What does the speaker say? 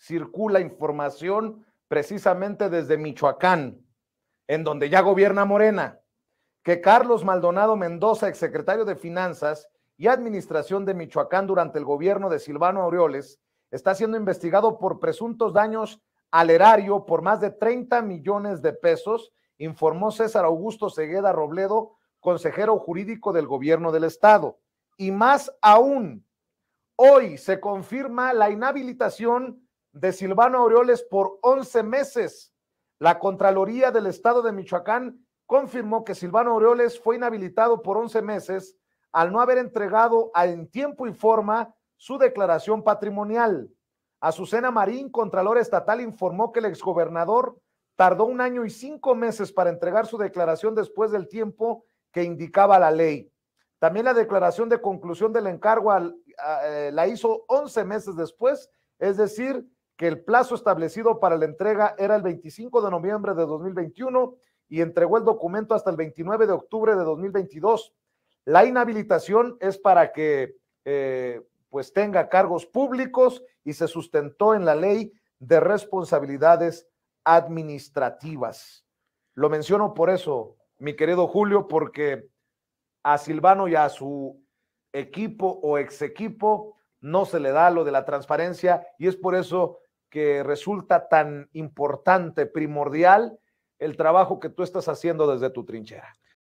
circula información precisamente desde Michoacán, en donde ya gobierna Morena, que Carlos Maldonado Mendoza, exsecretario de Finanzas y Administración de Michoacán durante el gobierno de Silvano Aureoles, está siendo investigado por presuntos daños al erario por más de 30 millones de pesos, informó César Augusto Cegueda Robledo, consejero jurídico del gobierno del estado. Y más aún, hoy se confirma la inhabilitación de Silvano Aureoles por 11 meses. La Contraloría del Estado de Michoacán confirmó que Silvano Aureoles fue inhabilitado por 11 meses al no haber entregado en tiempo y forma su declaración patrimonial. Azucena Marín, Contralor Estatal, informó que el exgobernador tardó un año y cinco meses para entregar su declaración después del tiempo que indicaba la ley. También la declaración de conclusión del encargo eh, la hizo 11 meses después, es decir, que el plazo establecido para la entrega era el 25 de noviembre de 2021 y entregó el documento hasta el 29 de octubre de 2022. La inhabilitación es para que eh, pues tenga cargos públicos y se sustentó en la ley de responsabilidades administrativas. Lo menciono por eso, mi querido Julio, porque a Silvano y a su equipo o ex equipo no se le da lo de la transparencia y es por eso que resulta tan importante, primordial, el trabajo que tú estás haciendo desde tu trinchera.